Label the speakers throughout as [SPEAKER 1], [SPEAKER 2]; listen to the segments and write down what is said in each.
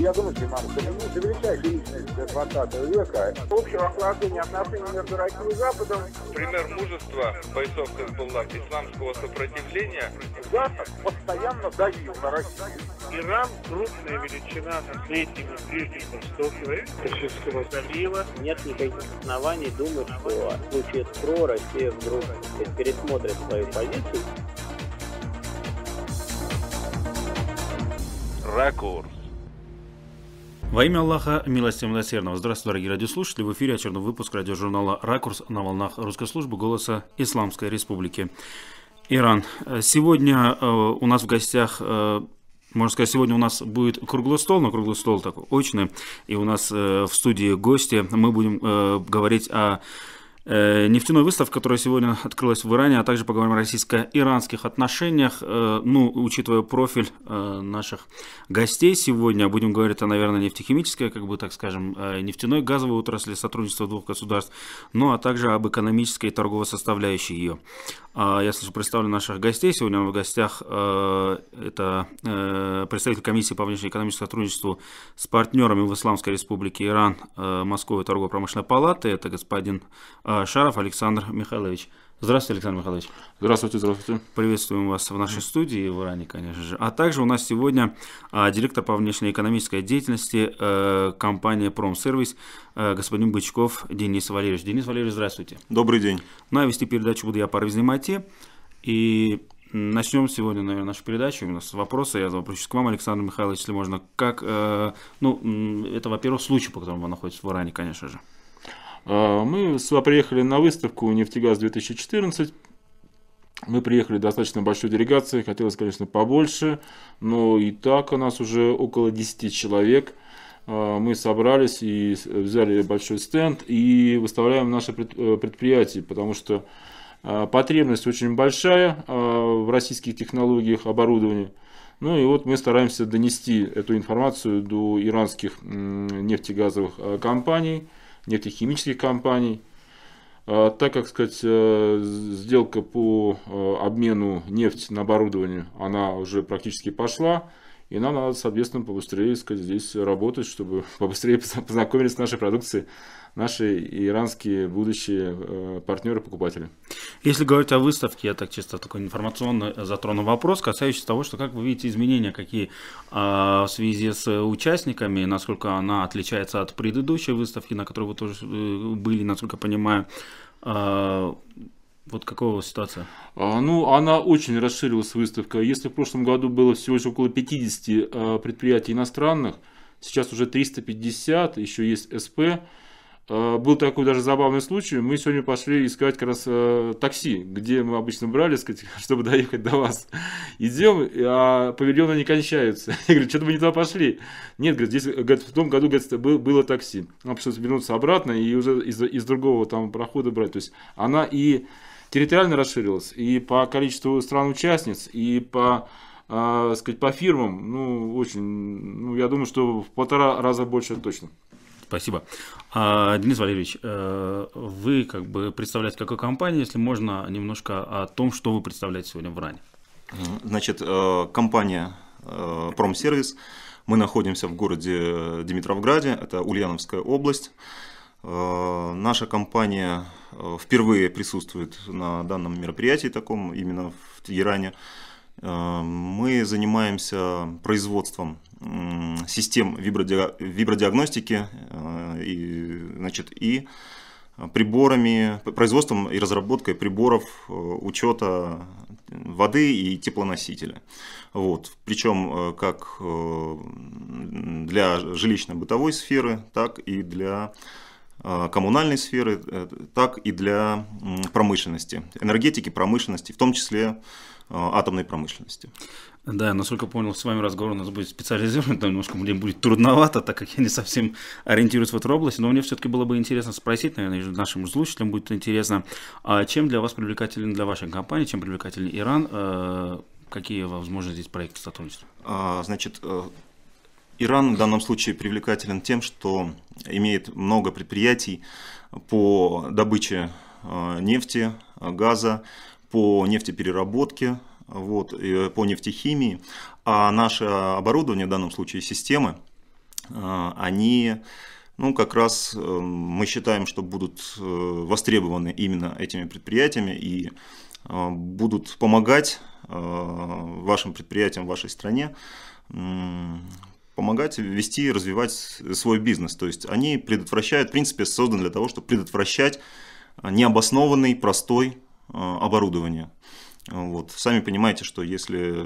[SPEAKER 1] Я думаю, что нам это величайшая личность 20 века. В общем, отношений между Россией и Западом. Пример мужества бойцов Хезболла, исламского сопротивления. Запад постоянно давил на Россию. Иран – крупная величина наследника Ближнего Востока,
[SPEAKER 2] Российского залива. Нет никаких оснований думать, что в случае СПРО Россия вдруг пересмотрит свою позицию. Ракурс. Во имя Аллаха, милостивого милосердного. Здравствуйте, дорогие радиослушатели. В эфире очередной выпуск радиожурнала «Ракурс» на волнах русской службы «Голоса Исламской Республики». Иран. Э, сегодня э, у нас в гостях э, можно сказать, сегодня у нас будет круглый стол, но круглый стол такой очный, и у нас в студии гости. Мы будем говорить о Э, нефтяной выставке, которая сегодня открылась в Иране, а также поговорим о российско-иранских отношениях. Э, ну, учитывая профиль э, наших гостей сегодня, будем говорить о, наверное, нефтехимической, как бы так скажем, нефтяной, газовой отрасли, сотрудничества двух государств, ну, а также об экономической и торговой составляющей ее. А я слышу, представлю наших гостей. Сегодня в гостях это представитель комиссии по внешнеэкономическому сотрудничеству с партнерами в Исламской Республике Иран Московой торгово-промышленной палаты. Это господин Шаров Александр Михайлович. Здравствуйте, Александр Михайлович. Здравствуйте, здравствуйте. Приветствуем вас в нашей студии, в Иране, конечно же. А также у нас сегодня а, директор по внешнеэкономической деятельности э, компании «Промсервис» э, господин Бычков Денис Валерьевич. Денис Валерьевич, здравствуйте. Добрый день. Ну, а вести передачу буду я, Парвиз Немати. И начнем сегодня, наверное, нашу передачу У нас вопросы, Я обращусь к вам, Александр Михайлович, если можно. Как, э, ну, это, во-первых, случай,
[SPEAKER 1] по которому вы находитесь в Иране, конечно же. А, мы сюда приехали на выставку «Нефтегаз-2014». Мы приехали достаточно большой делегацией, хотелось, конечно, побольше, но и так у нас уже около 10 человек. А, мы собрались и взяли большой стенд и выставляем наше э, предприятие, потому что а, потребность очень большая в российских технологиях оборудования. Ну и вот мы стараемся донести эту информацию до иранских нефтегазовых компаний, нефтехимических компаний. А, так как сказать, э, сделка по э, обмену нефти на оборудование, она уже практически пошла. И нам надо, соответственно, побыстрее сказать, здесь работать, чтобы побыстрее познакомились с нашей продукцией наши иранские будущие э, партнеры-покупатели.
[SPEAKER 2] Если говорить о выставке, я так чисто такой информационно э, затрону вопрос, касающийся того, что как вы видите изменения, какие а, в связи с э, участниками, насколько она отличается от предыдущей выставки, на которой вы тоже были, насколько я понимаю, а,
[SPEAKER 1] вот какого ситуация? А, ну, она очень расширилась, выставка. Если в прошлом году было всего лишь около 50 а, предприятий иностранных, сейчас уже 350, еще есть СП. А, был такой даже забавный случай. Мы сегодня пошли искать как раз такси, где мы обычно брали, сказать, чтобы доехать до вас. Идем, а павильоны не кончаются. Я говорю, что-то мы не туда пошли. Нет, говорит, здесь в том году говорит, было такси. Нам пришлось вернуться обратно и уже из, из другого там прохода брать. То есть она и территориально расширилось и по количеству стран-участниц, и по э, сказать, по фирмам, ну, очень, ну, я думаю, что в полтора раза больше точно.
[SPEAKER 2] Спасибо. А, Денис Валерьевич, э, вы как бы представляете какую компанию, если можно, немножко о том, что вы представляете сегодня в РАНе.
[SPEAKER 3] Значит, э, компания э, «Промсервис». Мы находимся в городе Димитровграде, это Ульяновская область. Э, наша компания э, впервые присутствует на данном мероприятии таком, именно в Иране. Э, мы занимаемся производством систем вибродиа... вибродиагностики и, значит, и приборами, производством и разработкой приборов учета воды и теплоносителя. Вот. Причем как для жилищно-бытовой сферы, так и для Э, коммунальной сферы, э, так и для промышленности, энергетики, промышленности, в том числе э, атомной промышленности. Да,
[SPEAKER 2] насколько понял, с вами разговор у нас будет специализирован, там немножко мне будет трудновато, так как я не совсем ориентируюсь в этой области, но мне все-таки было бы интересно спросить, наверное, нашим слушателям будет интересно, а чем для вас привлекательен для вашей компании, чем привлекателен Иран, какие возможны здесь проекты сотрудничества?
[SPEAKER 3] А, значит, Иран в данном случае привлекателен тем, что имеет много предприятий по добыче э, нефти, газа, по нефтепереработке, вот, э, по нефтехимии. А наше оборудование, в данном случае системы, э, они ну, как раз мы считаем, что будут востребованы именно этими предприятиями и будут помогать вашим предприятиям в вашей стране помогать вести и развивать свой бизнес. То есть они предотвращают, в принципе, созданы для того, чтобы предотвращать а, необоснованный простой а, оборудование. Вот. Сами понимаете, что если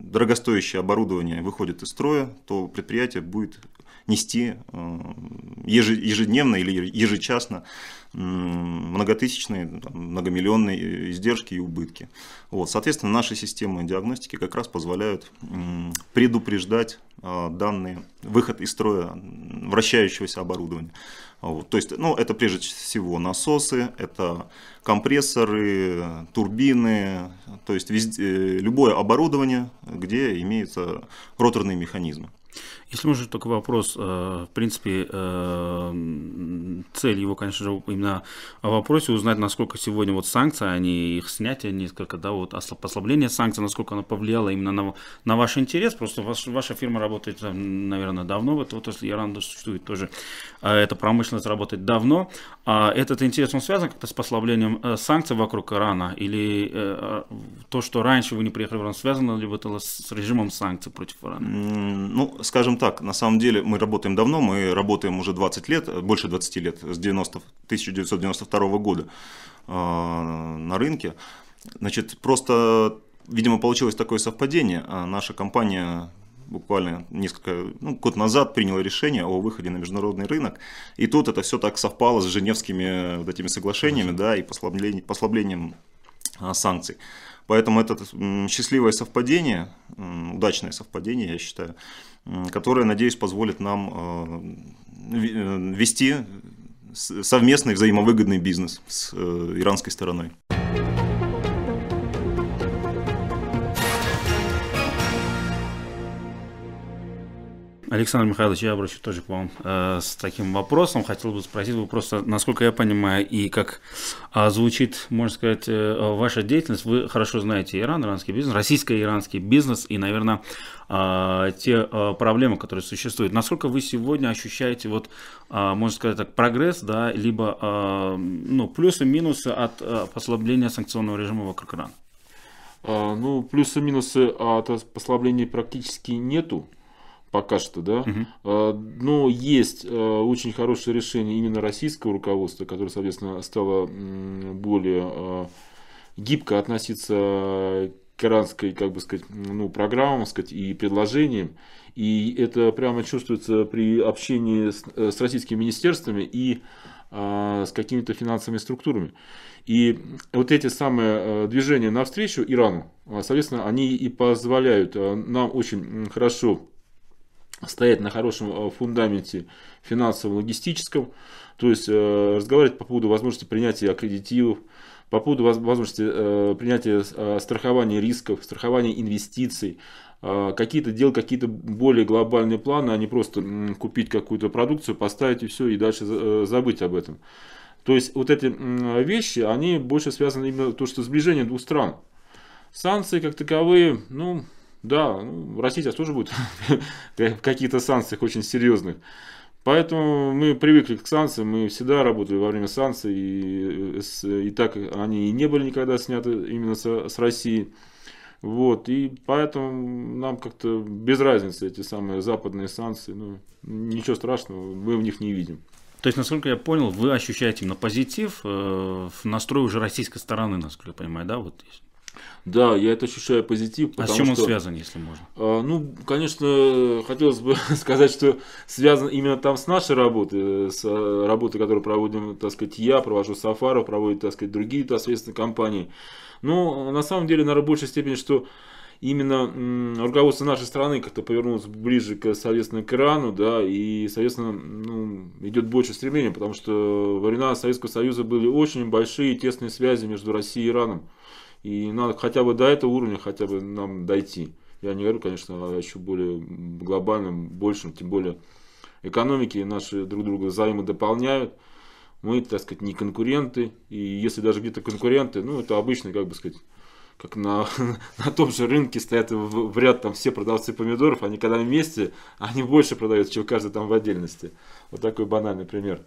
[SPEAKER 3] дорогостоящее оборудование выходит из строя, то предприятие будет нести а, ежедневно или ежечасно многотысячные, многомиллионные издержки и убытки. Вот. Соответственно, наши системы диагностики как раз позволяют предупреждать Э, данные, выход из строя вращающегося оборудования. Вот, то есть, ну, это прежде всего насосы, это компрессоры, турбины, то есть везде, э, любое оборудование, где имеются роторные механизмы.
[SPEAKER 2] Если можно только вопрос, э, в принципе, э, цель его, конечно же, именно о вопросе узнать, насколько сегодня вот санкции, они а их снятие несколько, да, вот послабление санкций, насколько оно повлияло именно на, на ваш интерес, просто ваш, ваша фирма работает, э, наверное, давно в этом отрасли, Яранда существует тоже, эта промышленность работает давно, а этот интерес, он связан как-то с послаблением санкций вокруг Ирана, или то, что раньше вы не приехали в Иран, связано ли это с режимом санкций против Ирана?
[SPEAKER 3] Ну, скажем так, так, на самом деле мы работаем давно, мы работаем уже 20 лет, больше 20 лет, с 90, 1992 года э, на рынке. Значит, просто, видимо, получилось такое совпадение. А наша компания буквально несколько, ну, год назад приняла решение о выходе на международный рынок. И тут это все так совпало с женевскими вот этими соглашениями, да, и послаблением, послаблением а, санкций. Поэтому это счастливое совпадение, удачное совпадение, я считаю, которое, надеюсь, позволит нам а, э, вести совместный взаимовыгодный бизнес с э, иранской стороной.
[SPEAKER 2] Александр Михайлович, я обращусь тоже к вам э, с таким вопросом. Хотел бы спросить, вы просто, насколько я понимаю, и как э, звучит, можно сказать, э, ваша деятельность, вы хорошо знаете Иран, иранский бизнес, российско-иранский бизнес и, наверное, э, а, те э, проблемы, которые существуют. Насколько вы сегодня ощущаете, вот, э, можно сказать так, прогресс, да, либо э, ну, плюсы-минусы от э, послабления
[SPEAKER 1] санкционного режима вокруг Ирана? Ну, плюсы-минусы от послабления практически нету пока что, да. Угу. А, ну, Но есть а, очень хорошее решение именно российского руководства, которое, соответственно, стало более а, гибко относиться к иранской, как бы сказать, ну, программам, сказать, и предложениям. И это прямо чувствуется при общении с, э, с российскими министерствами и с какими-то финансовыми структурами. И вот эти самые движения навстречу Ирану, соответственно, они и позволяют нам очень хорошо стоять на хорошем э, фундаменте финансово-логистическом, то есть э, разговаривать по поводу возможности принятия аккредитивов, по поводу возможности э, принятия э, страхования рисков, страхования инвестиций, э, какие-то дел, какие-то более глобальные планы, а не просто м, купить какую-то продукцию, поставить и все, и дальше э, забыть об этом. То есть вот эти м, вещи, они больше связаны именно то, что сближение двух стран. Санкции как таковые, ну, да, ну, Россия сейчас тоже будет в каких-то санкциях очень серьезных. Поэтому мы привыкли к санкциям, мы всегда работали во время санкций, и, э, и так они и не были никогда сняты именно с, с России. Вот, и поэтому нам как-то без разницы эти самые западные санкции, ну, ничего страшного, мы в них не видим.
[SPEAKER 2] То есть, насколько я понял, вы ощущаете именно позитив э, в настрое уже российской стороны, насколько
[SPEAKER 1] я понимаю, да? Вот, да, я это ощущаю позитив. А с чем он что, связан, если можно? Э, ну, конечно, хотелось бы сказать, что связан именно там с нашей работой, э, с э, работой, которую проводим, так сказать, я, провожу Сафаров, проводит, так сказать, другие, соответственно, компании. Но ну, на самом деле, наверное, в большей степени, что именно руководство нашей страны как-то повернулось ближе, к, соответственно, к Ирану, да, и, соответственно, ну, идет больше стремления, потому что во времена Советского Союза были очень большие тесные связи между Россией и Ираном. И надо хотя бы до этого уровня хотя бы нам дойти. Я не говорю, конечно, о еще более глобальном, большем, тем более экономики наши друг друга взаимодополняют. Мы, так сказать, не конкуренты. И если даже где-то конкуренты, ну, это обычно, как бы сказать, как на, на том же рынке стоят в, в ряд там все продавцы помидоров, они когда вместе, они больше продают, чем каждый там в отдельности. Вот такой банальный пример.